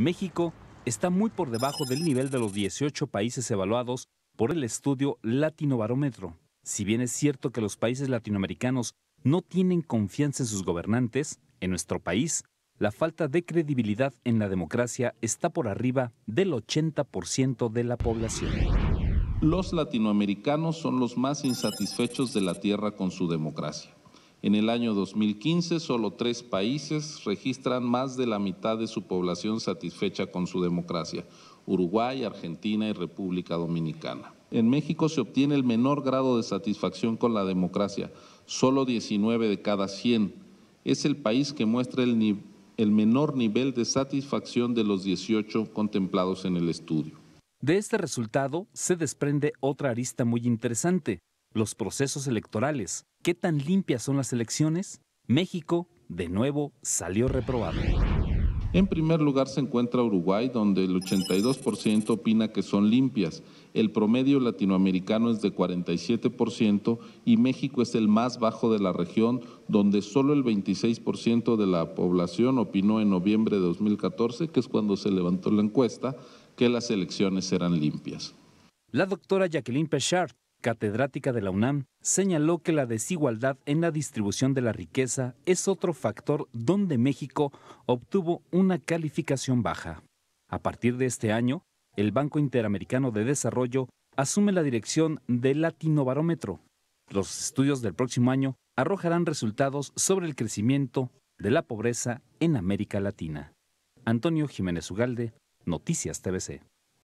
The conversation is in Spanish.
México está muy por debajo del nivel de los 18 países evaluados por el estudio Latino Barómetro. Si bien es cierto que los países latinoamericanos no tienen confianza en sus gobernantes, en nuestro país, la falta de credibilidad en la democracia está por arriba del 80% de la población. Los latinoamericanos son los más insatisfechos de la Tierra con su democracia. En el año 2015, solo tres países registran más de la mitad de su población satisfecha con su democracia, Uruguay, Argentina y República Dominicana. En México se obtiene el menor grado de satisfacción con la democracia, solo 19 de cada 100. Es el país que muestra el, menor nivel de satisfacción de los 18 contemplados en el estudio. De este resultado se desprende otra arista muy interesante, los procesos electorales, qué tan limpias son las elecciones, México de nuevo salió reprobado. En primer lugar se encuentra Uruguay, donde el 82% opina que son limpias. El promedio latinoamericano es de 47% y México es el más bajo de la región, donde solo el 26% de la población opinó en noviembre de 2014, que es cuando se levantó la encuesta, que las elecciones eran limpias. La doctora Jacqueline Pechard catedrática de la UNAM, señaló que la desigualdad en la distribución de la riqueza es otro factor donde México obtuvo una calificación baja. A partir de este año, el Banco Interamericano de Desarrollo asume la dirección del Latinobarómetro. Los estudios del próximo año arrojarán resultados sobre el crecimiento de la pobreza en América Latina. Antonio Jiménez Ugalde, Noticias TVC.